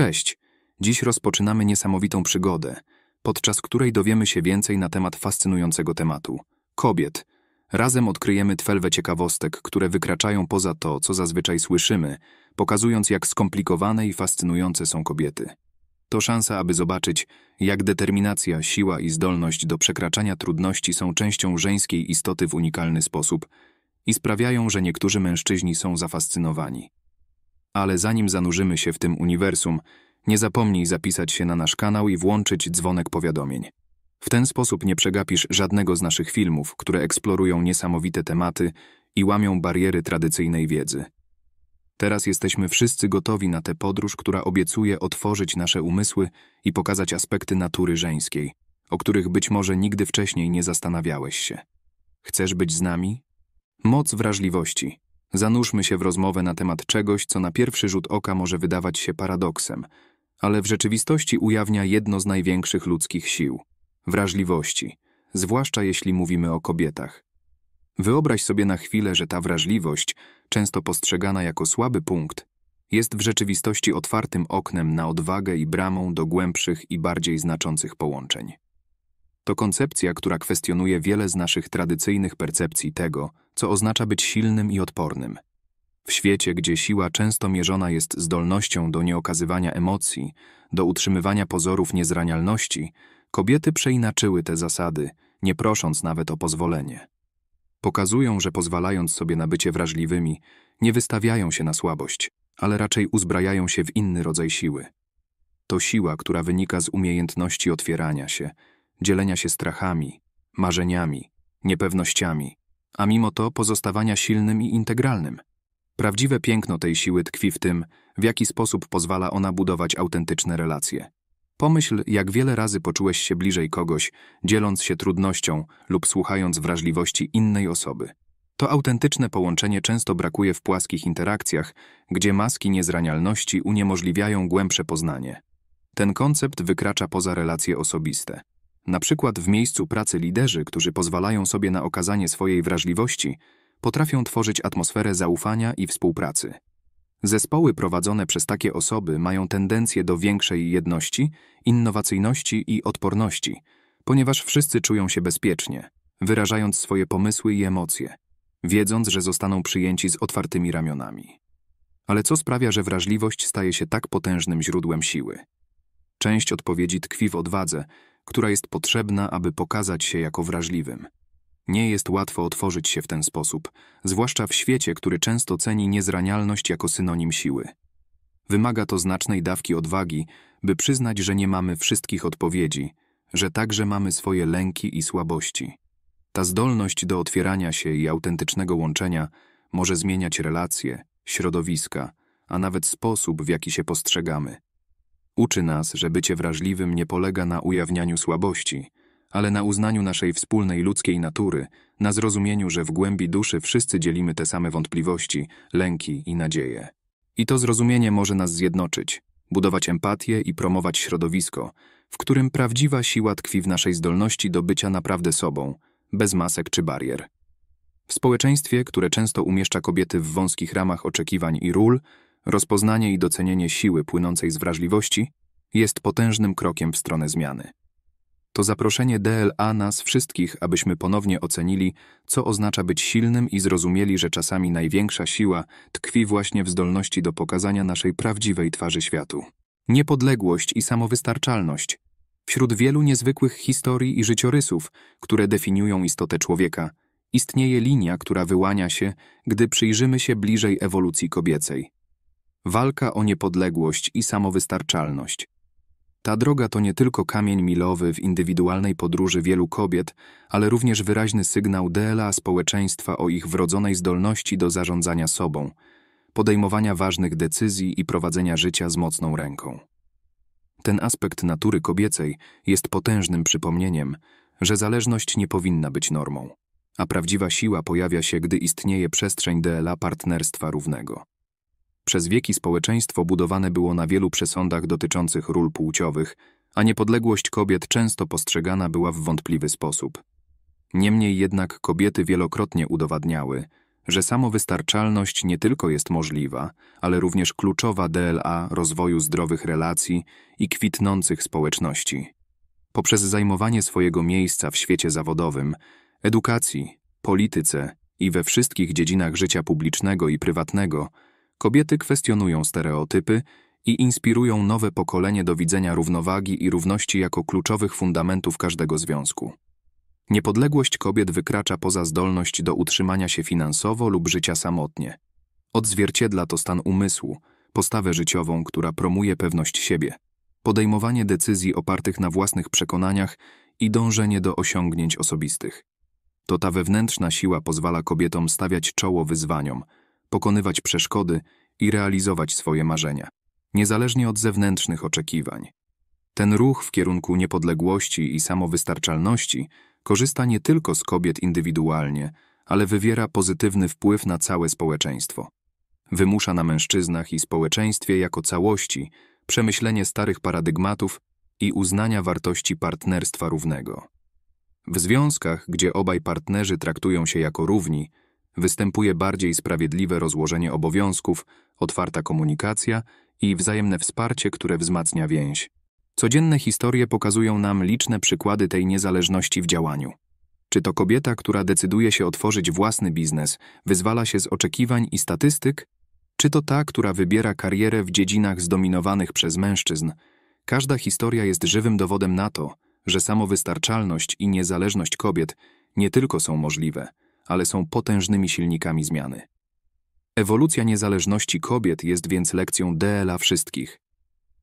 Cześć! Dziś rozpoczynamy niesamowitą przygodę, podczas której dowiemy się więcej na temat fascynującego tematu kobiet. Razem odkryjemy twelwe ciekawostek, które wykraczają poza to, co zazwyczaj słyszymy, pokazując, jak skomplikowane i fascynujące są kobiety. To szansa, aby zobaczyć, jak determinacja, siła i zdolność do przekraczania trudności są częścią żeńskiej istoty w unikalny sposób i sprawiają, że niektórzy mężczyźni są zafascynowani. Ale zanim zanurzymy się w tym uniwersum, nie zapomnij zapisać się na nasz kanał i włączyć dzwonek powiadomień. W ten sposób nie przegapisz żadnego z naszych filmów, które eksplorują niesamowite tematy i łamią bariery tradycyjnej wiedzy. Teraz jesteśmy wszyscy gotowi na tę podróż, która obiecuje otworzyć nasze umysły i pokazać aspekty natury żeńskiej, o których być może nigdy wcześniej nie zastanawiałeś się. Chcesz być z nami? Moc wrażliwości. Zanurzmy się w rozmowę na temat czegoś, co na pierwszy rzut oka może wydawać się paradoksem, ale w rzeczywistości ujawnia jedno z największych ludzkich sił wrażliwości, zwłaszcza jeśli mówimy o kobietach. Wyobraź sobie na chwilę, że ta wrażliwość, często postrzegana jako słaby punkt, jest w rzeczywistości otwartym oknem na odwagę i bramą do głębszych i bardziej znaczących połączeń. To koncepcja, która kwestionuje wiele z naszych tradycyjnych percepcji tego, co oznacza być silnym i odpornym. W świecie, gdzie siła często mierzona jest zdolnością do nieokazywania emocji, do utrzymywania pozorów niezranialności, kobiety przeinaczyły te zasady, nie prosząc nawet o pozwolenie. Pokazują, że pozwalając sobie na bycie wrażliwymi, nie wystawiają się na słabość, ale raczej uzbrajają się w inny rodzaj siły. To siła, która wynika z umiejętności otwierania się, dzielenia się strachami, marzeniami, niepewnościami, a mimo to pozostawania silnym i integralnym. Prawdziwe piękno tej siły tkwi w tym, w jaki sposób pozwala ona budować autentyczne relacje. Pomyśl, jak wiele razy poczułeś się bliżej kogoś, dzieląc się trudnością lub słuchając wrażliwości innej osoby. To autentyczne połączenie często brakuje w płaskich interakcjach, gdzie maski niezranialności uniemożliwiają głębsze poznanie. Ten koncept wykracza poza relacje osobiste. Na przykład w miejscu pracy liderzy, którzy pozwalają sobie na okazanie swojej wrażliwości, potrafią tworzyć atmosferę zaufania i współpracy. Zespoły prowadzone przez takie osoby mają tendencję do większej jedności, innowacyjności i odporności, ponieważ wszyscy czują się bezpiecznie, wyrażając swoje pomysły i emocje, wiedząc, że zostaną przyjęci z otwartymi ramionami. Ale co sprawia, że wrażliwość staje się tak potężnym źródłem siły? Część odpowiedzi tkwi w odwadze, która jest potrzebna, aby pokazać się jako wrażliwym. Nie jest łatwo otworzyć się w ten sposób, zwłaszcza w świecie, który często ceni niezranialność jako synonim siły. Wymaga to znacznej dawki odwagi, by przyznać, że nie mamy wszystkich odpowiedzi, że także mamy swoje lęki i słabości. Ta zdolność do otwierania się i autentycznego łączenia może zmieniać relacje, środowiska, a nawet sposób, w jaki się postrzegamy. Uczy nas, że bycie wrażliwym nie polega na ujawnianiu słabości, ale na uznaniu naszej wspólnej ludzkiej natury, na zrozumieniu, że w głębi duszy wszyscy dzielimy te same wątpliwości, lęki i nadzieje. I to zrozumienie może nas zjednoczyć, budować empatię i promować środowisko, w którym prawdziwa siła tkwi w naszej zdolności do bycia naprawdę sobą, bez masek czy barier. W społeczeństwie, które często umieszcza kobiety w wąskich ramach oczekiwań i ról, rozpoznanie i docenienie siły płynącej z wrażliwości jest potężnym krokiem w stronę zmiany. To zaproszenie DLA nas wszystkich, abyśmy ponownie ocenili, co oznacza być silnym i zrozumieli, że czasami największa siła tkwi właśnie w zdolności do pokazania naszej prawdziwej twarzy światu. Niepodległość i samowystarczalność. Wśród wielu niezwykłych historii i życiorysów, które definiują istotę człowieka, istnieje linia, która wyłania się, gdy przyjrzymy się bliżej ewolucji kobiecej walka o niepodległość i samowystarczalność. Ta droga to nie tylko kamień milowy w indywidualnej podróży wielu kobiet, ale również wyraźny sygnał DLA społeczeństwa o ich wrodzonej zdolności do zarządzania sobą, podejmowania ważnych decyzji i prowadzenia życia z mocną ręką. Ten aspekt natury kobiecej jest potężnym przypomnieniem, że zależność nie powinna być normą, a prawdziwa siła pojawia się, gdy istnieje przestrzeń DLA partnerstwa równego. Przez wieki społeczeństwo budowane było na wielu przesądach dotyczących ról płciowych, a niepodległość kobiet często postrzegana była w wątpliwy sposób. Niemniej jednak kobiety wielokrotnie udowadniały, że samowystarczalność nie tylko jest możliwa, ale również kluczowa DLA rozwoju zdrowych relacji i kwitnących społeczności. Poprzez zajmowanie swojego miejsca w świecie zawodowym, edukacji, polityce i we wszystkich dziedzinach życia publicznego i prywatnego, Kobiety kwestionują stereotypy i inspirują nowe pokolenie do widzenia równowagi i równości jako kluczowych fundamentów każdego związku. Niepodległość kobiet wykracza poza zdolność do utrzymania się finansowo lub życia samotnie. Odzwierciedla to stan umysłu, postawę życiową, która promuje pewność siebie, podejmowanie decyzji opartych na własnych przekonaniach i dążenie do osiągnięć osobistych. To ta wewnętrzna siła pozwala kobietom stawiać czoło wyzwaniom – pokonywać przeszkody i realizować swoje marzenia, niezależnie od zewnętrznych oczekiwań. Ten ruch w kierunku niepodległości i samowystarczalności korzysta nie tylko z kobiet indywidualnie, ale wywiera pozytywny wpływ na całe społeczeństwo. Wymusza na mężczyznach i społeczeństwie jako całości przemyślenie starych paradygmatów i uznania wartości partnerstwa równego. W związkach, gdzie obaj partnerzy traktują się jako równi, występuje bardziej sprawiedliwe rozłożenie obowiązków, otwarta komunikacja i wzajemne wsparcie, które wzmacnia więź. Codzienne historie pokazują nam liczne przykłady tej niezależności w działaniu. Czy to kobieta, która decyduje się otworzyć własny biznes, wyzwala się z oczekiwań i statystyk, czy to ta, która wybiera karierę w dziedzinach zdominowanych przez mężczyzn, każda historia jest żywym dowodem na to, że samowystarczalność i niezależność kobiet nie tylko są możliwe, ale są potężnymi silnikami zmiany. Ewolucja niezależności kobiet jest więc lekcją DLA wszystkich.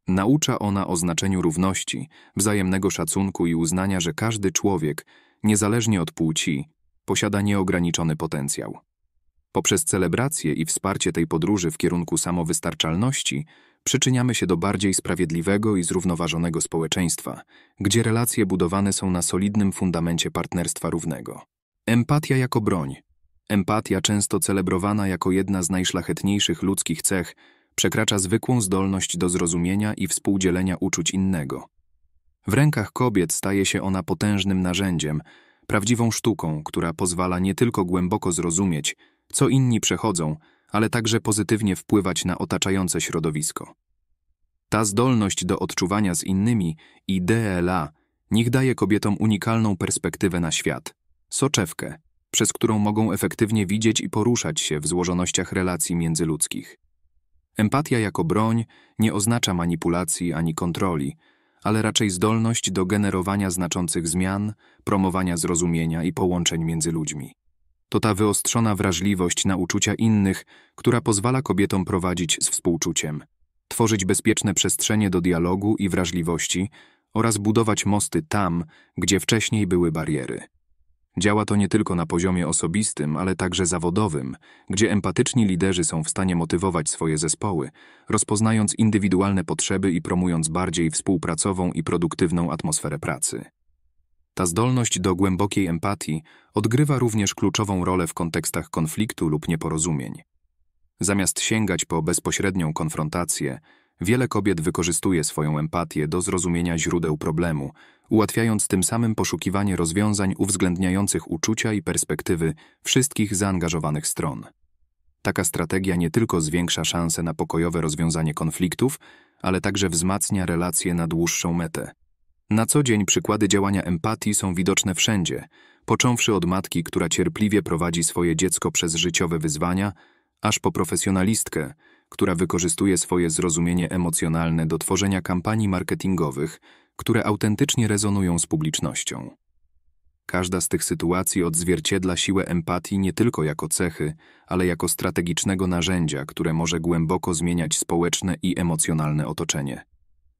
Naucza ona o znaczeniu równości, wzajemnego szacunku i uznania, że każdy człowiek, niezależnie od płci, posiada nieograniczony potencjał. Poprzez celebrację i wsparcie tej podróży w kierunku samowystarczalności przyczyniamy się do bardziej sprawiedliwego i zrównoważonego społeczeństwa, gdzie relacje budowane są na solidnym fundamencie partnerstwa równego. Empatia jako broń. Empatia, często celebrowana jako jedna z najszlachetniejszych ludzkich cech, przekracza zwykłą zdolność do zrozumienia i współdzielenia uczuć innego. W rękach kobiet staje się ona potężnym narzędziem, prawdziwą sztuką, która pozwala nie tylko głęboko zrozumieć, co inni przechodzą, ale także pozytywnie wpływać na otaczające środowisko. Ta zdolność do odczuwania z innymi i DLA niech daje kobietom unikalną perspektywę na świat – soczewkę, przez którą mogą efektywnie widzieć i poruszać się w złożonościach relacji międzyludzkich. Empatia jako broń nie oznacza manipulacji ani kontroli, ale raczej zdolność do generowania znaczących zmian, promowania zrozumienia i połączeń między ludźmi. To ta wyostrzona wrażliwość na uczucia innych, która pozwala kobietom prowadzić z współczuciem, tworzyć bezpieczne przestrzenie do dialogu i wrażliwości oraz budować mosty tam, gdzie wcześniej były bariery. Działa to nie tylko na poziomie osobistym, ale także zawodowym, gdzie empatyczni liderzy są w stanie motywować swoje zespoły, rozpoznając indywidualne potrzeby i promując bardziej współpracową i produktywną atmosferę pracy. Ta zdolność do głębokiej empatii odgrywa również kluczową rolę w kontekstach konfliktu lub nieporozumień. Zamiast sięgać po bezpośrednią konfrontację, Wiele kobiet wykorzystuje swoją empatię do zrozumienia źródeł problemu, ułatwiając tym samym poszukiwanie rozwiązań uwzględniających uczucia i perspektywy wszystkich zaangażowanych stron. Taka strategia nie tylko zwiększa szanse na pokojowe rozwiązanie konfliktów, ale także wzmacnia relacje na dłuższą metę. Na co dzień przykłady działania empatii są widoczne wszędzie, począwszy od matki, która cierpliwie prowadzi swoje dziecko przez życiowe wyzwania, aż po profesjonalistkę, która wykorzystuje swoje zrozumienie emocjonalne do tworzenia kampanii marketingowych, które autentycznie rezonują z publicznością. Każda z tych sytuacji odzwierciedla siłę empatii nie tylko jako cechy, ale jako strategicznego narzędzia, które może głęboko zmieniać społeczne i emocjonalne otoczenie.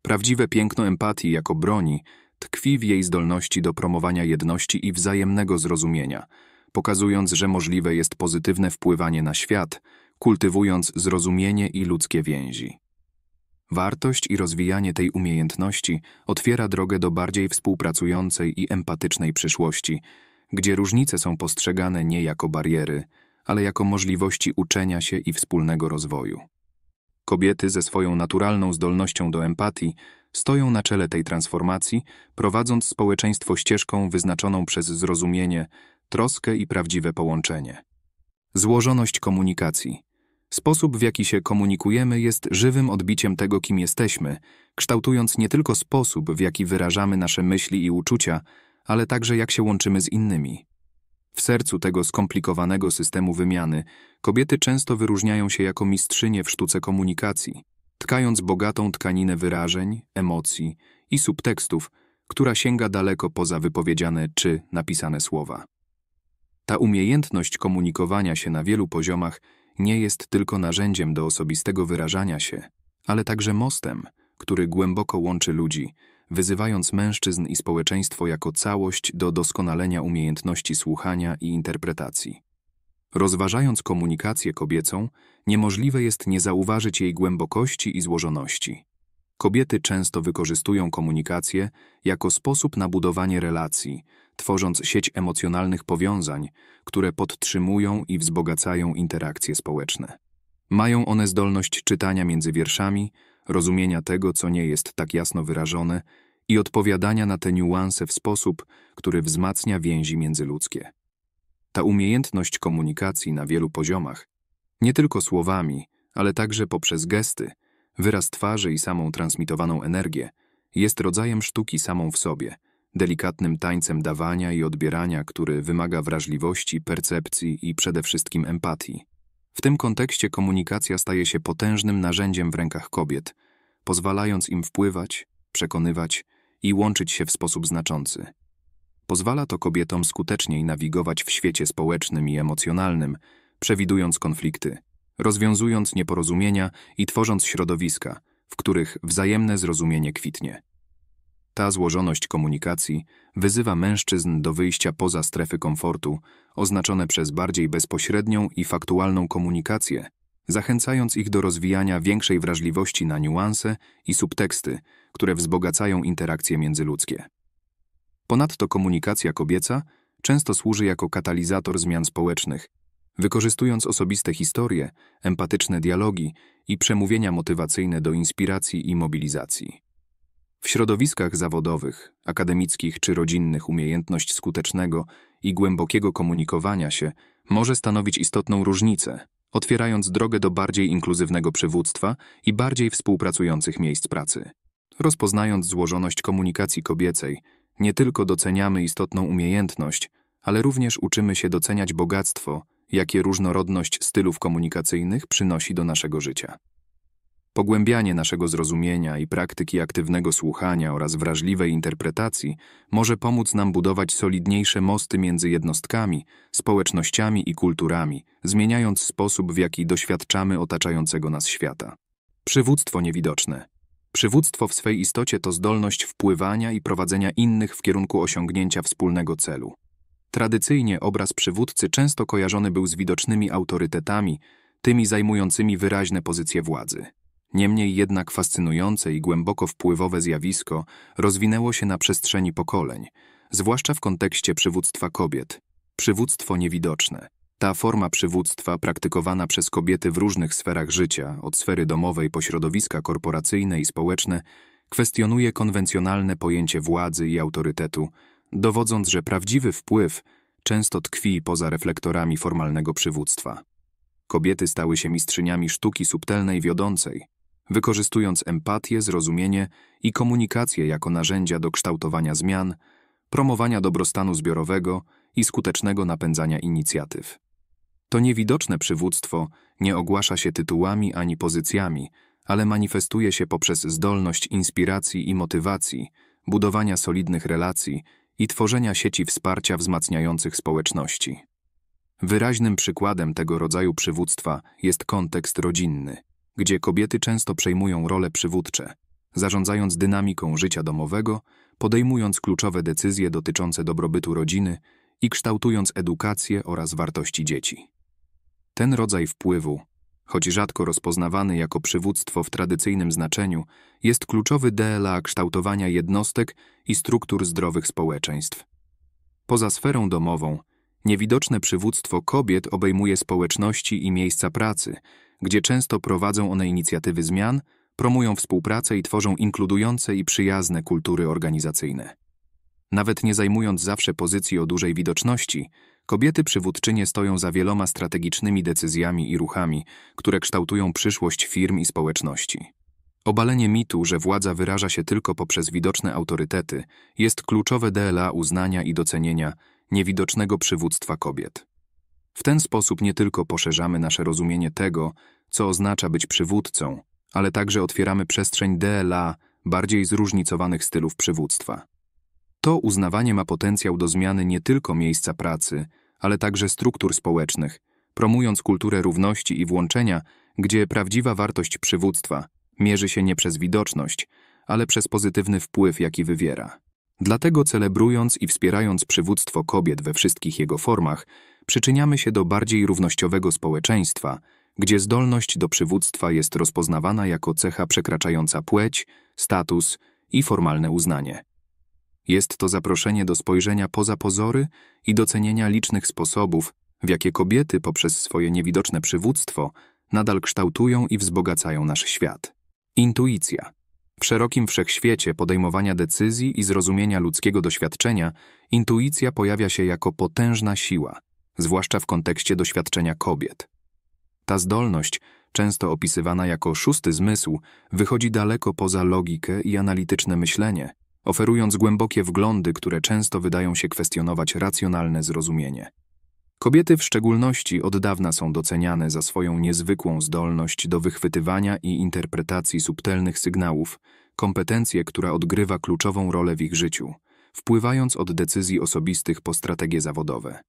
Prawdziwe piękno empatii jako broni tkwi w jej zdolności do promowania jedności i wzajemnego zrozumienia, pokazując, że możliwe jest pozytywne wpływanie na świat, kultywując zrozumienie i ludzkie więzi. Wartość i rozwijanie tej umiejętności otwiera drogę do bardziej współpracującej i empatycznej przyszłości, gdzie różnice są postrzegane nie jako bariery, ale jako możliwości uczenia się i wspólnego rozwoju. Kobiety ze swoją naturalną zdolnością do empatii stoją na czele tej transformacji, prowadząc społeczeństwo ścieżką wyznaczoną przez zrozumienie, troskę i prawdziwe połączenie. Złożoność komunikacji – Sposób, w jaki się komunikujemy, jest żywym odbiciem tego, kim jesteśmy, kształtując nie tylko sposób, w jaki wyrażamy nasze myśli i uczucia, ale także jak się łączymy z innymi. W sercu tego skomplikowanego systemu wymiany kobiety często wyróżniają się jako mistrzynie w sztuce komunikacji, tkając bogatą tkaninę wyrażeń, emocji i subtekstów, która sięga daleko poza wypowiedziane czy napisane słowa. Ta umiejętność komunikowania się na wielu poziomach nie jest tylko narzędziem do osobistego wyrażania się, ale także mostem, który głęboko łączy ludzi, wyzywając mężczyzn i społeczeństwo jako całość do doskonalenia umiejętności słuchania i interpretacji. Rozważając komunikację kobiecą, niemożliwe jest nie zauważyć jej głębokości i złożoności. Kobiety często wykorzystują komunikację jako sposób na budowanie relacji, tworząc sieć emocjonalnych powiązań, które podtrzymują i wzbogacają interakcje społeczne. Mają one zdolność czytania między wierszami, rozumienia tego, co nie jest tak jasno wyrażone i odpowiadania na te niuanse w sposób, który wzmacnia więzi międzyludzkie. Ta umiejętność komunikacji na wielu poziomach, nie tylko słowami, ale także poprzez gesty, wyraz twarzy i samą transmitowaną energię, jest rodzajem sztuki samą w sobie – delikatnym tańcem dawania i odbierania, który wymaga wrażliwości, percepcji i przede wszystkim empatii. W tym kontekście komunikacja staje się potężnym narzędziem w rękach kobiet, pozwalając im wpływać, przekonywać i łączyć się w sposób znaczący. Pozwala to kobietom skuteczniej nawigować w świecie społecznym i emocjonalnym, przewidując konflikty, rozwiązując nieporozumienia i tworząc środowiska, w których wzajemne zrozumienie kwitnie. Ta złożoność komunikacji wyzywa mężczyzn do wyjścia poza strefy komfortu, oznaczone przez bardziej bezpośrednią i faktualną komunikację, zachęcając ich do rozwijania większej wrażliwości na niuanse i subteksty, które wzbogacają interakcje międzyludzkie. Ponadto komunikacja kobieca często służy jako katalizator zmian społecznych, wykorzystując osobiste historie, empatyczne dialogi i przemówienia motywacyjne do inspiracji i mobilizacji. W środowiskach zawodowych, akademickich czy rodzinnych umiejętność skutecznego i głębokiego komunikowania się może stanowić istotną różnicę, otwierając drogę do bardziej inkluzywnego przywództwa i bardziej współpracujących miejsc pracy. Rozpoznając złożoność komunikacji kobiecej, nie tylko doceniamy istotną umiejętność, ale również uczymy się doceniać bogactwo, jakie różnorodność stylów komunikacyjnych przynosi do naszego życia. Pogłębianie naszego zrozumienia i praktyki aktywnego słuchania oraz wrażliwej interpretacji może pomóc nam budować solidniejsze mosty między jednostkami, społecznościami i kulturami, zmieniając sposób, w jaki doświadczamy otaczającego nas świata. Przywództwo niewidoczne. Przywództwo w swej istocie to zdolność wpływania i prowadzenia innych w kierunku osiągnięcia wspólnego celu. Tradycyjnie obraz przywódcy często kojarzony był z widocznymi autorytetami, tymi zajmującymi wyraźne pozycje władzy. Niemniej jednak fascynujące i głęboko wpływowe zjawisko rozwinęło się na przestrzeni pokoleń, zwłaszcza w kontekście przywództwa kobiet. Przywództwo niewidoczne. Ta forma przywództwa praktykowana przez kobiety w różnych sferach życia, od sfery domowej po środowiska korporacyjne i społeczne, kwestionuje konwencjonalne pojęcie władzy i autorytetu, dowodząc, że prawdziwy wpływ często tkwi poza reflektorami formalnego przywództwa. Kobiety stały się mistrzyniami sztuki subtelnej wiodącej, wykorzystując empatię, zrozumienie i komunikację jako narzędzia do kształtowania zmian, promowania dobrostanu zbiorowego i skutecznego napędzania inicjatyw. To niewidoczne przywództwo nie ogłasza się tytułami ani pozycjami, ale manifestuje się poprzez zdolność inspiracji i motywacji, budowania solidnych relacji i tworzenia sieci wsparcia wzmacniających społeczności. Wyraźnym przykładem tego rodzaju przywództwa jest kontekst rodzinny, gdzie kobiety często przejmują role przywódcze, zarządzając dynamiką życia domowego, podejmując kluczowe decyzje dotyczące dobrobytu rodziny i kształtując edukację oraz wartości dzieci. Ten rodzaj wpływu, choć rzadko rozpoznawany jako przywództwo w tradycyjnym znaczeniu, jest kluczowy dla kształtowania jednostek i struktur zdrowych społeczeństw. Poza sferą domową, niewidoczne przywództwo kobiet obejmuje społeczności i miejsca pracy, gdzie często prowadzą one inicjatywy zmian, promują współpracę i tworzą inkludujące i przyjazne kultury organizacyjne. Nawet nie zajmując zawsze pozycji o dużej widoczności, kobiety przywódczynie stoją za wieloma strategicznymi decyzjami i ruchami, które kształtują przyszłość firm i społeczności. Obalenie mitu, że władza wyraża się tylko poprzez widoczne autorytety, jest kluczowe DLA uznania i docenienia niewidocznego przywództwa kobiet. W ten sposób nie tylko poszerzamy nasze rozumienie tego, co oznacza być przywódcą, ale także otwieramy przestrzeń DLA bardziej zróżnicowanych stylów przywództwa. To uznawanie ma potencjał do zmiany nie tylko miejsca pracy, ale także struktur społecznych, promując kulturę równości i włączenia, gdzie prawdziwa wartość przywództwa mierzy się nie przez widoczność, ale przez pozytywny wpływ, jaki wywiera. Dlatego celebrując i wspierając przywództwo kobiet we wszystkich jego formach, przyczyniamy się do bardziej równościowego społeczeństwa, gdzie zdolność do przywództwa jest rozpoznawana jako cecha przekraczająca płeć, status i formalne uznanie. Jest to zaproszenie do spojrzenia poza pozory i docenienia licznych sposobów, w jakie kobiety poprzez swoje niewidoczne przywództwo nadal kształtują i wzbogacają nasz świat. Intuicja. W szerokim wszechświecie podejmowania decyzji i zrozumienia ludzkiego doświadczenia, intuicja pojawia się jako potężna siła, zwłaszcza w kontekście doświadczenia kobiet. Ta zdolność, często opisywana jako szósty zmysł, wychodzi daleko poza logikę i analityczne myślenie, oferując głębokie wglądy, które często wydają się kwestionować racjonalne zrozumienie. Kobiety w szczególności od dawna są doceniane za swoją niezwykłą zdolność do wychwytywania i interpretacji subtelnych sygnałów, kompetencję, która odgrywa kluczową rolę w ich życiu, wpływając od decyzji osobistych po strategie zawodowe.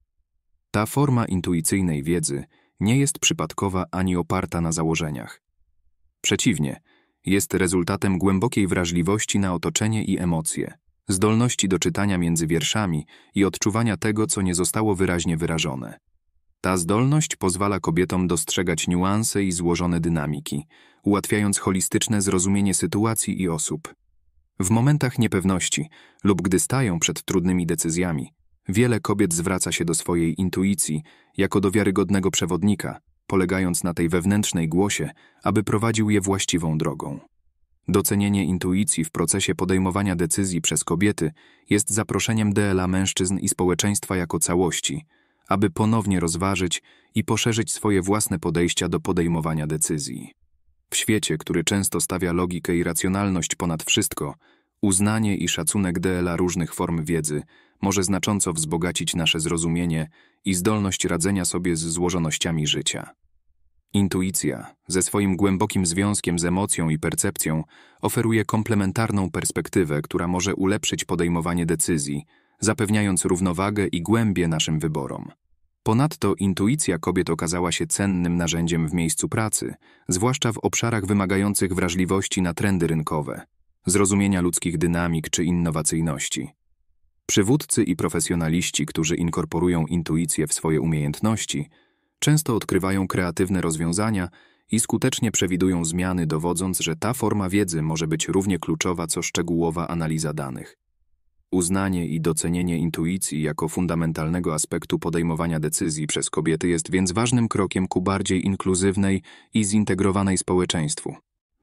Ta forma intuicyjnej wiedzy nie jest przypadkowa ani oparta na założeniach. Przeciwnie, jest rezultatem głębokiej wrażliwości na otoczenie i emocje, zdolności do czytania między wierszami i odczuwania tego, co nie zostało wyraźnie wyrażone. Ta zdolność pozwala kobietom dostrzegać niuanse i złożone dynamiki, ułatwiając holistyczne zrozumienie sytuacji i osób. W momentach niepewności lub gdy stają przed trudnymi decyzjami, Wiele kobiet zwraca się do swojej intuicji jako do wiarygodnego przewodnika, polegając na tej wewnętrznej głosie, aby prowadził je właściwą drogą. Docenienie intuicji w procesie podejmowania decyzji przez kobiety jest zaproszeniem DLA mężczyzn i społeczeństwa jako całości, aby ponownie rozważyć i poszerzyć swoje własne podejścia do podejmowania decyzji. W świecie, który często stawia logikę i racjonalność ponad wszystko, Uznanie i szacunek DLA różnych form wiedzy może znacząco wzbogacić nasze zrozumienie i zdolność radzenia sobie z złożonościami życia. Intuicja, ze swoim głębokim związkiem z emocją i percepcją, oferuje komplementarną perspektywę, która może ulepszyć podejmowanie decyzji, zapewniając równowagę i głębię naszym wyborom. Ponadto intuicja kobiet okazała się cennym narzędziem w miejscu pracy, zwłaszcza w obszarach wymagających wrażliwości na trendy rynkowe zrozumienia ludzkich dynamik czy innowacyjności. Przywódcy i profesjonaliści, którzy inkorporują intuicję w swoje umiejętności, często odkrywają kreatywne rozwiązania i skutecznie przewidują zmiany, dowodząc, że ta forma wiedzy może być równie kluczowa co szczegółowa analiza danych. Uznanie i docenienie intuicji jako fundamentalnego aspektu podejmowania decyzji przez kobiety jest więc ważnym krokiem ku bardziej inkluzywnej i zintegrowanej społeczeństwu.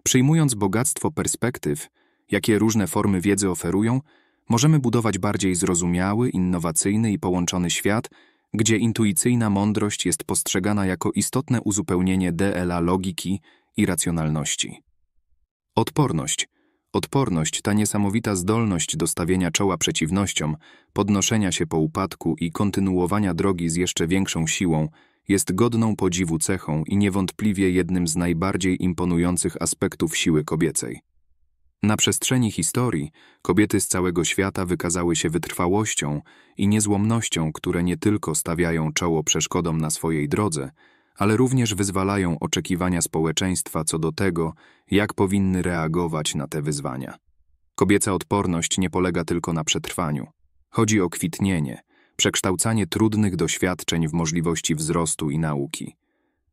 Przyjmując bogactwo perspektyw, jakie różne formy wiedzy oferują, możemy budować bardziej zrozumiały, innowacyjny i połączony świat, gdzie intuicyjna mądrość jest postrzegana jako istotne uzupełnienie DLA logiki i racjonalności. Odporność. Odporność ta niesamowita zdolność do stawienia czoła przeciwnościom, podnoszenia się po upadku i kontynuowania drogi z jeszcze większą siłą, jest godną podziwu cechą i niewątpliwie jednym z najbardziej imponujących aspektów siły kobiecej. Na przestrzeni historii kobiety z całego świata wykazały się wytrwałością i niezłomnością, które nie tylko stawiają czoło przeszkodom na swojej drodze, ale również wyzwalają oczekiwania społeczeństwa co do tego, jak powinny reagować na te wyzwania. Kobieca odporność nie polega tylko na przetrwaniu. Chodzi o kwitnienie, przekształcanie trudnych doświadczeń w możliwości wzrostu i nauki.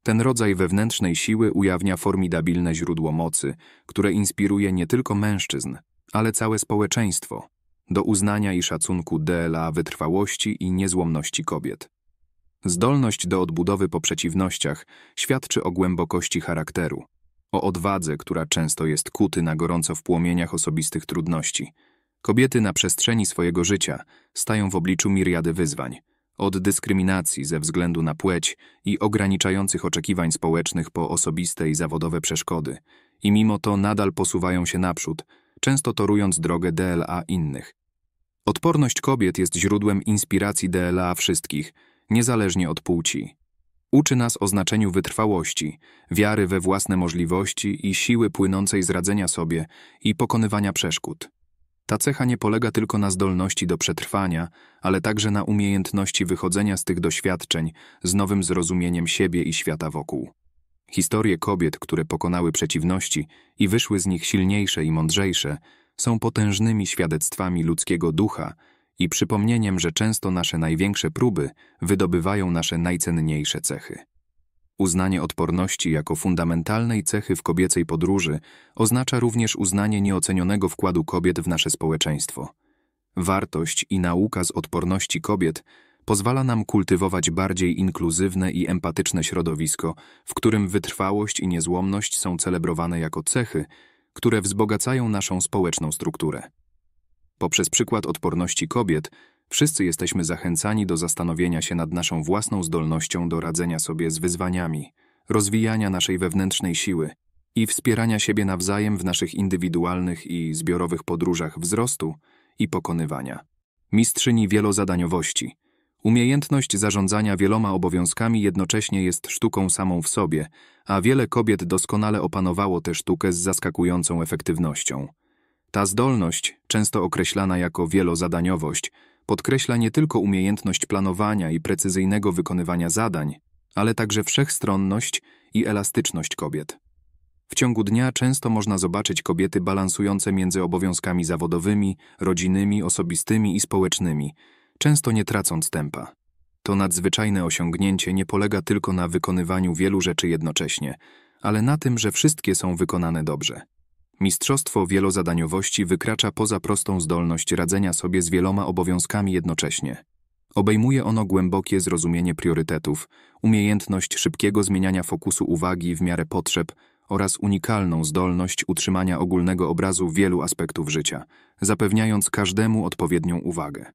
Ten rodzaj wewnętrznej siły ujawnia formidabilne źródło mocy, które inspiruje nie tylko mężczyzn, ale całe społeczeństwo do uznania i szacunku dla wytrwałości i niezłomności kobiet. Zdolność do odbudowy po przeciwnościach świadczy o głębokości charakteru, o odwadze, która często jest kuty na gorąco w płomieniach osobistych trudności. Kobiety na przestrzeni swojego życia stają w obliczu miriady wyzwań – od dyskryminacji ze względu na płeć i ograniczających oczekiwań społecznych po osobiste i zawodowe przeszkody, i mimo to nadal posuwają się naprzód, często torując drogę DLA innych. Odporność kobiet jest źródłem inspiracji DLA wszystkich, niezależnie od płci. Uczy nas o znaczeniu wytrwałości, wiary we własne możliwości i siły płynącej z radzenia sobie i pokonywania przeszkód. Ta cecha nie polega tylko na zdolności do przetrwania, ale także na umiejętności wychodzenia z tych doświadczeń z nowym zrozumieniem siebie i świata wokół. Historie kobiet, które pokonały przeciwności i wyszły z nich silniejsze i mądrzejsze, są potężnymi świadectwami ludzkiego ducha i przypomnieniem, że często nasze największe próby wydobywają nasze najcenniejsze cechy. Uznanie odporności jako fundamentalnej cechy w kobiecej podróży oznacza również uznanie nieocenionego wkładu kobiet w nasze społeczeństwo. Wartość i nauka z odporności kobiet pozwala nam kultywować bardziej inkluzywne i empatyczne środowisko, w którym wytrwałość i niezłomność są celebrowane jako cechy, które wzbogacają naszą społeczną strukturę. Poprzez przykład odporności kobiet Wszyscy jesteśmy zachęcani do zastanowienia się nad naszą własną zdolnością do radzenia sobie z wyzwaniami, rozwijania naszej wewnętrznej siły i wspierania siebie nawzajem w naszych indywidualnych i zbiorowych podróżach wzrostu i pokonywania. Mistrzyni wielozadaniowości. Umiejętność zarządzania wieloma obowiązkami jednocześnie jest sztuką samą w sobie, a wiele kobiet doskonale opanowało tę sztukę z zaskakującą efektywnością. Ta zdolność, często określana jako wielozadaniowość, podkreśla nie tylko umiejętność planowania i precyzyjnego wykonywania zadań, ale także wszechstronność i elastyczność kobiet. W ciągu dnia często można zobaczyć kobiety balansujące między obowiązkami zawodowymi, rodzinnymi, osobistymi i społecznymi, często nie tracąc tempa. To nadzwyczajne osiągnięcie nie polega tylko na wykonywaniu wielu rzeczy jednocześnie, ale na tym, że wszystkie są wykonane dobrze. Mistrzostwo wielozadaniowości wykracza poza prostą zdolność radzenia sobie z wieloma obowiązkami jednocześnie. Obejmuje ono głębokie zrozumienie priorytetów, umiejętność szybkiego zmieniania fokusu uwagi w miarę potrzeb oraz unikalną zdolność utrzymania ogólnego obrazu wielu aspektów życia, zapewniając każdemu odpowiednią uwagę.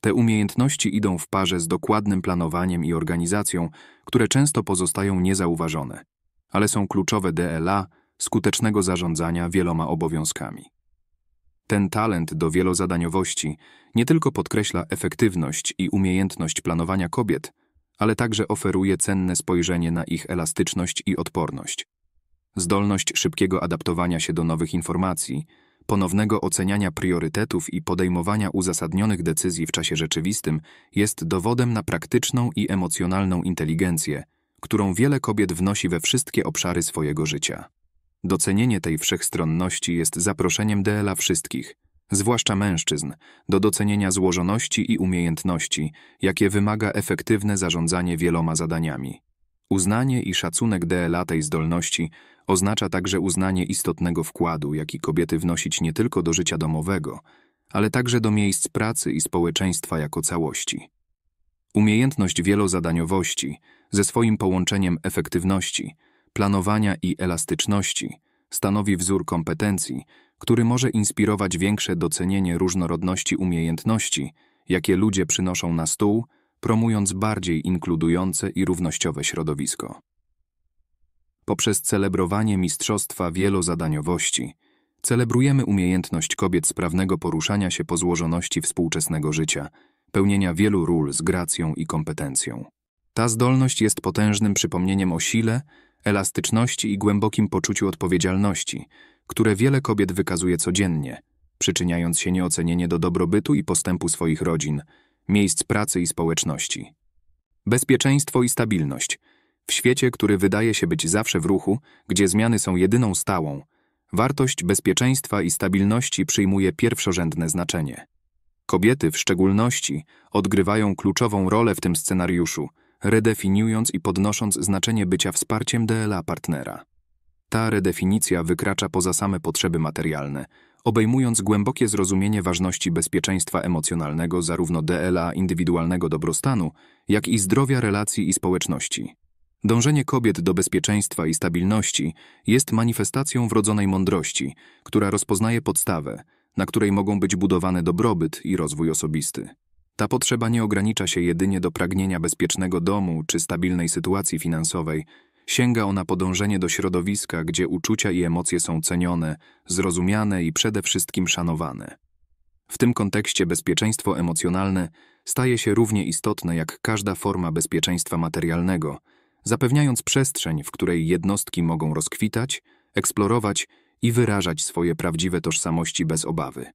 Te umiejętności idą w parze z dokładnym planowaniem i organizacją, które często pozostają niezauważone, ale są kluczowe DLA skutecznego zarządzania wieloma obowiązkami. Ten talent do wielozadaniowości nie tylko podkreśla efektywność i umiejętność planowania kobiet, ale także oferuje cenne spojrzenie na ich elastyczność i odporność. Zdolność szybkiego adaptowania się do nowych informacji, ponownego oceniania priorytetów i podejmowania uzasadnionych decyzji w czasie rzeczywistym jest dowodem na praktyczną i emocjonalną inteligencję, którą wiele kobiet wnosi we wszystkie obszary swojego życia. Docenienie tej wszechstronności jest zaproszeniem DLA wszystkich, zwłaszcza mężczyzn, do docenienia złożoności i umiejętności, jakie wymaga efektywne zarządzanie wieloma zadaniami. Uznanie i szacunek DLA tej zdolności oznacza także uznanie istotnego wkładu, jaki kobiety wnosić nie tylko do życia domowego, ale także do miejsc pracy i społeczeństwa jako całości. Umiejętność wielozadaniowości, ze swoim połączeniem efektywności, planowania i elastyczności stanowi wzór kompetencji, który może inspirować większe docenienie różnorodności umiejętności, jakie ludzie przynoszą na stół, promując bardziej inkludujące i równościowe środowisko. Poprzez celebrowanie Mistrzostwa Wielozadaniowości celebrujemy umiejętność kobiet sprawnego poruszania się po złożoności współczesnego życia, pełnienia wielu ról z gracją i kompetencją. Ta zdolność jest potężnym przypomnieniem o sile, elastyczności i głębokim poczuciu odpowiedzialności, które wiele kobiet wykazuje codziennie, przyczyniając się nieocenienie do dobrobytu i postępu swoich rodzin, miejsc pracy i społeczności. Bezpieczeństwo i stabilność. W świecie, który wydaje się być zawsze w ruchu, gdzie zmiany są jedyną stałą, wartość bezpieczeństwa i stabilności przyjmuje pierwszorzędne znaczenie. Kobiety w szczególności odgrywają kluczową rolę w tym scenariuszu – redefiniując i podnosząc znaczenie bycia wsparciem DLA partnera. Ta redefinicja wykracza poza same potrzeby materialne, obejmując głębokie zrozumienie ważności bezpieczeństwa emocjonalnego zarówno DLA indywidualnego dobrostanu, jak i zdrowia relacji i społeczności. Dążenie kobiet do bezpieczeństwa i stabilności jest manifestacją wrodzonej mądrości, która rozpoznaje podstawę, na której mogą być budowane dobrobyt i rozwój osobisty. Ta potrzeba nie ogranicza się jedynie do pragnienia bezpiecznego domu czy stabilnej sytuacji finansowej. Sięga ona podążenie do środowiska, gdzie uczucia i emocje są cenione, zrozumiane i przede wszystkim szanowane. W tym kontekście bezpieczeństwo emocjonalne staje się równie istotne jak każda forma bezpieczeństwa materialnego, zapewniając przestrzeń, w której jednostki mogą rozkwitać, eksplorować i wyrażać swoje prawdziwe tożsamości bez obawy.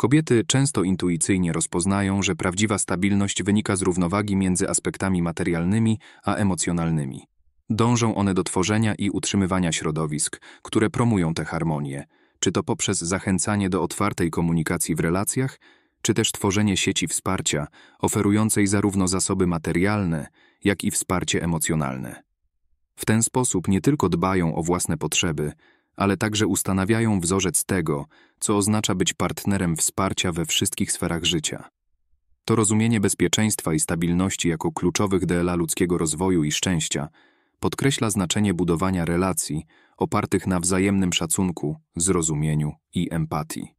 Kobiety często intuicyjnie rozpoznają, że prawdziwa stabilność wynika z równowagi między aspektami materialnymi a emocjonalnymi. Dążą one do tworzenia i utrzymywania środowisk, które promują tę harmonię, czy to poprzez zachęcanie do otwartej komunikacji w relacjach, czy też tworzenie sieci wsparcia, oferującej zarówno zasoby materialne, jak i wsparcie emocjonalne. W ten sposób nie tylko dbają o własne potrzeby, ale także ustanawiają wzorzec tego, co oznacza być partnerem wsparcia we wszystkich sferach życia. To rozumienie bezpieczeństwa i stabilności jako kluczowych DLA ludzkiego rozwoju i szczęścia podkreśla znaczenie budowania relacji opartych na wzajemnym szacunku, zrozumieniu i empatii.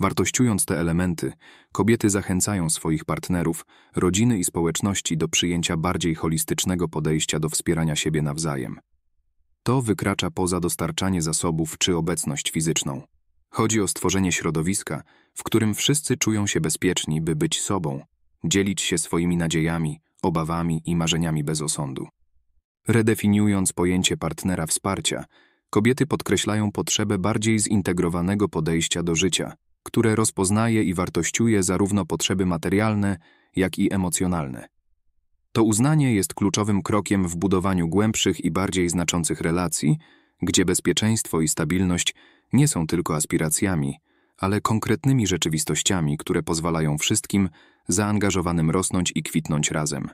Wartościując te elementy, kobiety zachęcają swoich partnerów, rodziny i społeczności do przyjęcia bardziej holistycznego podejścia do wspierania siebie nawzajem. To wykracza poza dostarczanie zasobów czy obecność fizyczną. Chodzi o stworzenie środowiska, w którym wszyscy czują się bezpieczni, by być sobą, dzielić się swoimi nadziejami, obawami i marzeniami bez osądu. Redefiniując pojęcie partnera wsparcia, kobiety podkreślają potrzebę bardziej zintegrowanego podejścia do życia, które rozpoznaje i wartościuje zarówno potrzeby materialne, jak i emocjonalne. To uznanie jest kluczowym krokiem w budowaniu głębszych i bardziej znaczących relacji, gdzie bezpieczeństwo i stabilność nie są tylko aspiracjami, ale konkretnymi rzeczywistościami, które pozwalają wszystkim zaangażowanym rosnąć i kwitnąć razem.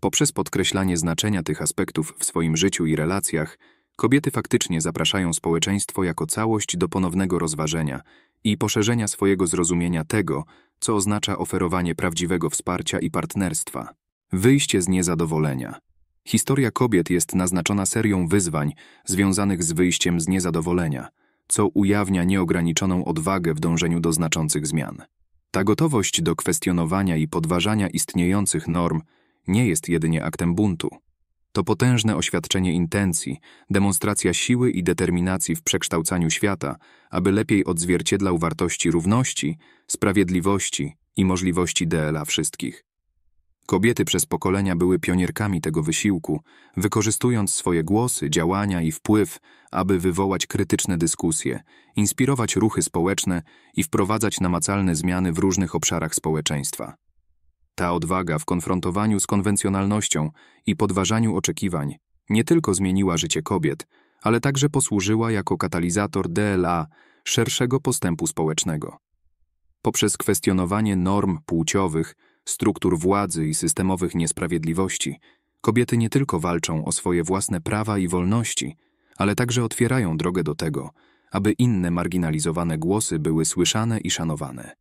Poprzez podkreślanie znaczenia tych aspektów w swoim życiu i relacjach, kobiety faktycznie zapraszają społeczeństwo jako całość do ponownego rozważenia i poszerzenia swojego zrozumienia tego, co oznacza oferowanie prawdziwego wsparcia i partnerstwa. Wyjście z niezadowolenia. Historia kobiet jest naznaczona serią wyzwań związanych z wyjściem z niezadowolenia, co ujawnia nieograniczoną odwagę w dążeniu do znaczących zmian. Ta gotowość do kwestionowania i podważania istniejących norm nie jest jedynie aktem buntu. To potężne oświadczenie intencji, demonstracja siły i determinacji w przekształcaniu świata, aby lepiej odzwierciedlał wartości równości, sprawiedliwości i możliwości DLA wszystkich. Kobiety przez pokolenia były pionierkami tego wysiłku, wykorzystując swoje głosy, działania i wpływ, aby wywołać krytyczne dyskusje, inspirować ruchy społeczne i wprowadzać namacalne zmiany w różnych obszarach społeczeństwa. Ta odwaga w konfrontowaniu z konwencjonalnością i podważaniu oczekiwań nie tylko zmieniła życie kobiet, ale także posłużyła jako katalizator DLA szerszego postępu społecznego. Poprzez kwestionowanie norm płciowych, struktur władzy i systemowych niesprawiedliwości, kobiety nie tylko walczą o swoje własne prawa i wolności, ale także otwierają drogę do tego, aby inne marginalizowane głosy były słyszane i szanowane.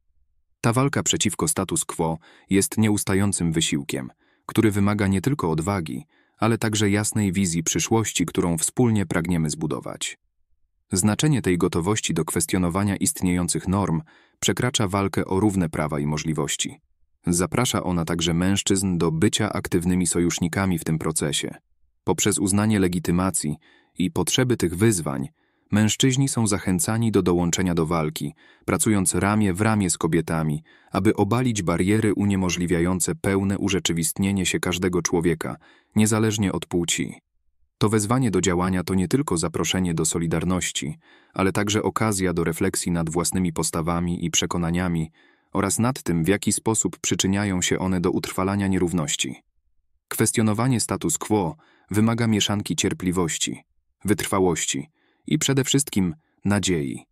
Ta walka przeciwko status quo jest nieustającym wysiłkiem, który wymaga nie tylko odwagi, ale także jasnej wizji przyszłości, którą wspólnie pragniemy zbudować. Znaczenie tej gotowości do kwestionowania istniejących norm przekracza walkę o równe prawa i możliwości. Zaprasza ona także mężczyzn do bycia aktywnymi sojusznikami w tym procesie. Poprzez uznanie legitymacji i potrzeby tych wyzwań, mężczyźni są zachęcani do dołączenia do walki, pracując ramię w ramię z kobietami, aby obalić bariery uniemożliwiające pełne urzeczywistnienie się każdego człowieka, niezależnie od płci. To wezwanie do działania to nie tylko zaproszenie do solidarności, ale także okazja do refleksji nad własnymi postawami i przekonaniami, oraz nad tym, w jaki sposób przyczyniają się one do utrwalania nierówności. Kwestionowanie status quo wymaga mieszanki cierpliwości, wytrwałości i przede wszystkim nadziei.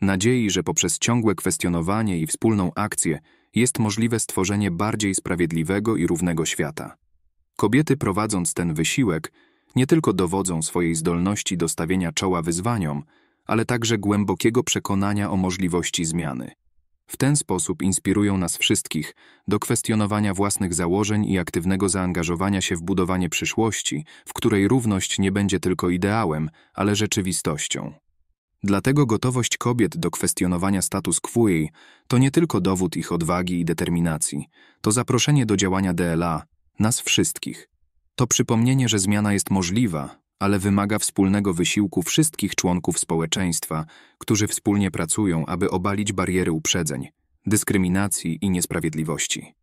Nadziei, że poprzez ciągłe kwestionowanie i wspólną akcję jest możliwe stworzenie bardziej sprawiedliwego i równego świata. Kobiety prowadząc ten wysiłek nie tylko dowodzą swojej zdolności do stawienia czoła wyzwaniom, ale także głębokiego przekonania o możliwości zmiany. W ten sposób inspirują nas wszystkich do kwestionowania własnych założeń i aktywnego zaangażowania się w budowanie przyszłości, w której równość nie będzie tylko ideałem, ale rzeczywistością. Dlatego gotowość kobiet do kwestionowania status quo jej to nie tylko dowód ich odwagi i determinacji, to zaproszenie do działania DLA, nas wszystkich. To przypomnienie, że zmiana jest możliwa, ale wymaga wspólnego wysiłku wszystkich członków społeczeństwa, którzy wspólnie pracują, aby obalić bariery uprzedzeń, dyskryminacji i niesprawiedliwości.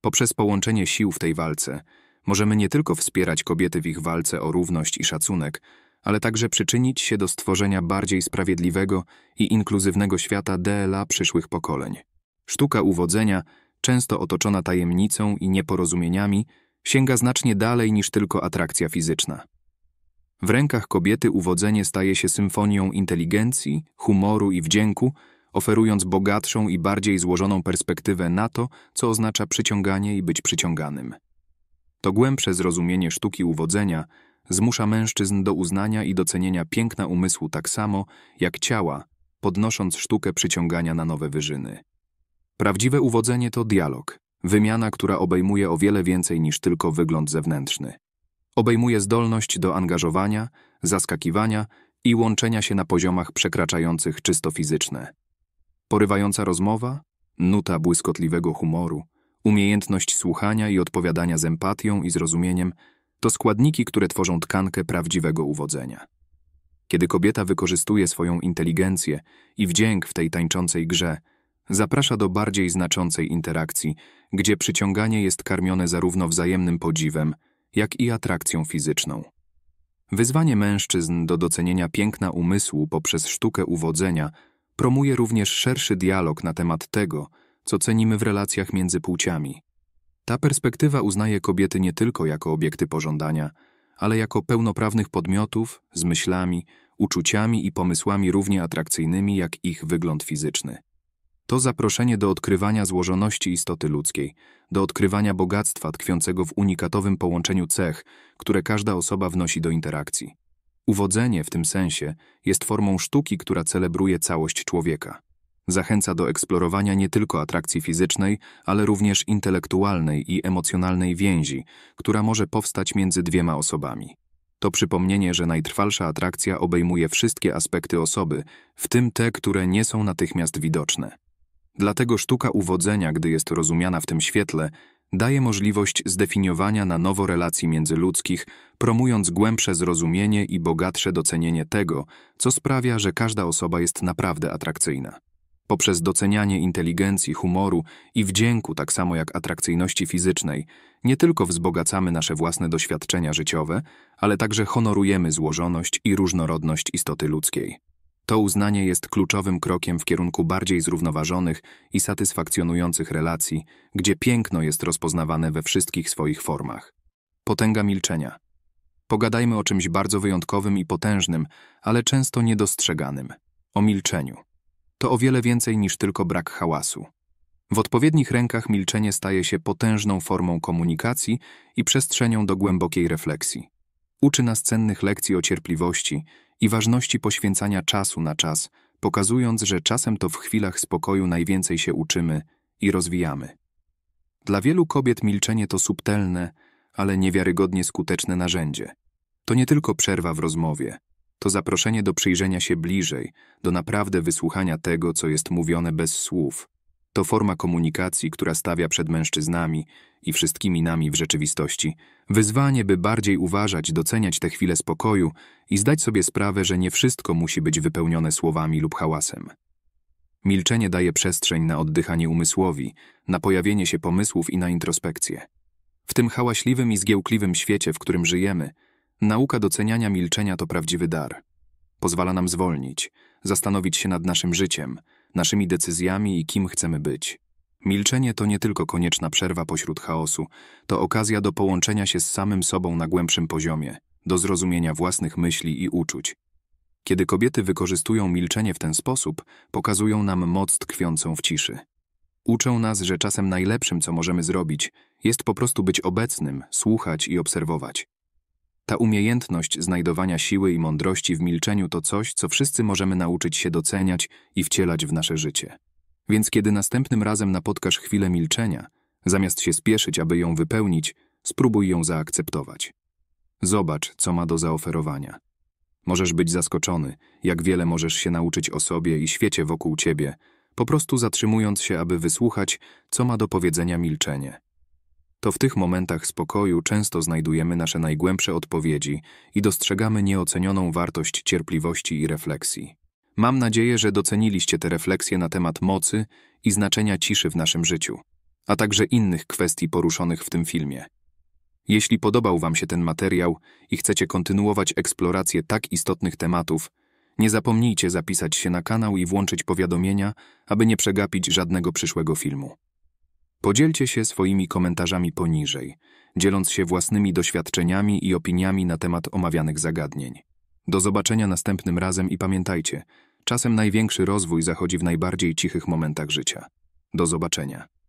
Poprzez połączenie sił w tej walce możemy nie tylko wspierać kobiety w ich walce o równość i szacunek, ale także przyczynić się do stworzenia bardziej sprawiedliwego i inkluzywnego świata DLA przyszłych pokoleń. Sztuka uwodzenia, często otoczona tajemnicą i nieporozumieniami, sięga znacznie dalej niż tylko atrakcja fizyczna. W rękach kobiety uwodzenie staje się symfonią inteligencji, humoru i wdzięku, oferując bogatszą i bardziej złożoną perspektywę na to, co oznacza przyciąganie i być przyciąganym. To głębsze zrozumienie sztuki uwodzenia zmusza mężczyzn do uznania i docenienia piękna umysłu tak samo, jak ciała, podnosząc sztukę przyciągania na nowe wyżyny. Prawdziwe uwodzenie to dialog, wymiana, która obejmuje o wiele więcej niż tylko wygląd zewnętrzny. Obejmuje zdolność do angażowania, zaskakiwania i łączenia się na poziomach przekraczających czysto fizyczne. Porywająca rozmowa, nuta błyskotliwego humoru, umiejętność słuchania i odpowiadania z empatią i zrozumieniem to składniki, które tworzą tkankę prawdziwego uwodzenia. Kiedy kobieta wykorzystuje swoją inteligencję i wdzięk w tej tańczącej grze, zaprasza do bardziej znaczącej interakcji, gdzie przyciąganie jest karmione zarówno wzajemnym podziwem, jak i atrakcją fizyczną. Wyzwanie mężczyzn do docenienia piękna umysłu poprzez sztukę uwodzenia promuje również szerszy dialog na temat tego, co cenimy w relacjach między płciami. Ta perspektywa uznaje kobiety nie tylko jako obiekty pożądania, ale jako pełnoprawnych podmiotów z myślami, uczuciami i pomysłami równie atrakcyjnymi jak ich wygląd fizyczny. To zaproszenie do odkrywania złożoności istoty ludzkiej, do odkrywania bogactwa tkwiącego w unikatowym połączeniu cech, które każda osoba wnosi do interakcji. Uwodzenie w tym sensie jest formą sztuki, która celebruje całość człowieka. Zachęca do eksplorowania nie tylko atrakcji fizycznej, ale również intelektualnej i emocjonalnej więzi, która może powstać między dwiema osobami. To przypomnienie, że najtrwalsza atrakcja obejmuje wszystkie aspekty osoby, w tym te, które nie są natychmiast widoczne. Dlatego sztuka uwodzenia, gdy jest rozumiana w tym świetle, daje możliwość zdefiniowania na nowo relacji międzyludzkich, promując głębsze zrozumienie i bogatsze docenienie tego, co sprawia, że każda osoba jest naprawdę atrakcyjna. Poprzez docenianie inteligencji, humoru i wdzięku, tak samo jak atrakcyjności fizycznej, nie tylko wzbogacamy nasze własne doświadczenia życiowe, ale także honorujemy złożoność i różnorodność istoty ludzkiej. To uznanie jest kluczowym krokiem w kierunku bardziej zrównoważonych i satysfakcjonujących relacji, gdzie piękno jest rozpoznawane we wszystkich swoich formach. Potęga milczenia. Pogadajmy o czymś bardzo wyjątkowym i potężnym, ale często niedostrzeganym o milczeniu. To o wiele więcej niż tylko brak hałasu. W odpowiednich rękach milczenie staje się potężną formą komunikacji i przestrzenią do głębokiej refleksji. Uczy nas cennych lekcji o cierpliwości i ważności poświęcania czasu na czas, pokazując, że czasem to w chwilach spokoju najwięcej się uczymy i rozwijamy. Dla wielu kobiet milczenie to subtelne, ale niewiarygodnie skuteczne narzędzie. To nie tylko przerwa w rozmowie, to zaproszenie do przyjrzenia się bliżej, do naprawdę wysłuchania tego, co jest mówione bez słów. To forma komunikacji, która stawia przed mężczyznami i wszystkimi nami w rzeczywistości wyzwanie, by bardziej uważać, doceniać te chwile spokoju i zdać sobie sprawę, że nie wszystko musi być wypełnione słowami lub hałasem. Milczenie daje przestrzeń na oddychanie umysłowi, na pojawienie się pomysłów i na introspekcję. W tym hałaśliwym i zgiełkliwym świecie, w którym żyjemy, nauka doceniania milczenia to prawdziwy dar. Pozwala nam zwolnić, zastanowić się nad naszym życiem – naszymi decyzjami i kim chcemy być. Milczenie to nie tylko konieczna przerwa pośród chaosu, to okazja do połączenia się z samym sobą na głębszym poziomie, do zrozumienia własnych myśli i uczuć. Kiedy kobiety wykorzystują milczenie w ten sposób, pokazują nam moc tkwiącą w ciszy. Uczą nas, że czasem najlepszym, co możemy zrobić, jest po prostu być obecnym, słuchać i obserwować. Ta umiejętność znajdowania siły i mądrości w milczeniu to coś, co wszyscy możemy nauczyć się doceniać i wcielać w nasze życie. Więc kiedy następnym razem napotkasz chwilę milczenia, zamiast się spieszyć, aby ją wypełnić, spróbuj ją zaakceptować. Zobacz, co ma do zaoferowania. Możesz być zaskoczony, jak wiele możesz się nauczyć o sobie i świecie wokół ciebie, po prostu zatrzymując się, aby wysłuchać, co ma do powiedzenia milczenie. To w tych momentach spokoju często znajdujemy nasze najgłębsze odpowiedzi i dostrzegamy nieocenioną wartość cierpliwości i refleksji. Mam nadzieję, że doceniliście te refleksje na temat mocy i znaczenia ciszy w naszym życiu, a także innych kwestii poruszonych w tym filmie. Jeśli podobał Wam się ten materiał i chcecie kontynuować eksplorację tak istotnych tematów, nie zapomnijcie zapisać się na kanał i włączyć powiadomienia, aby nie przegapić żadnego przyszłego filmu. Podzielcie się swoimi komentarzami poniżej, dzieląc się własnymi doświadczeniami i opiniami na temat omawianych zagadnień. Do zobaczenia następnym razem i pamiętajcie, czasem największy rozwój zachodzi w najbardziej cichych momentach życia. Do zobaczenia.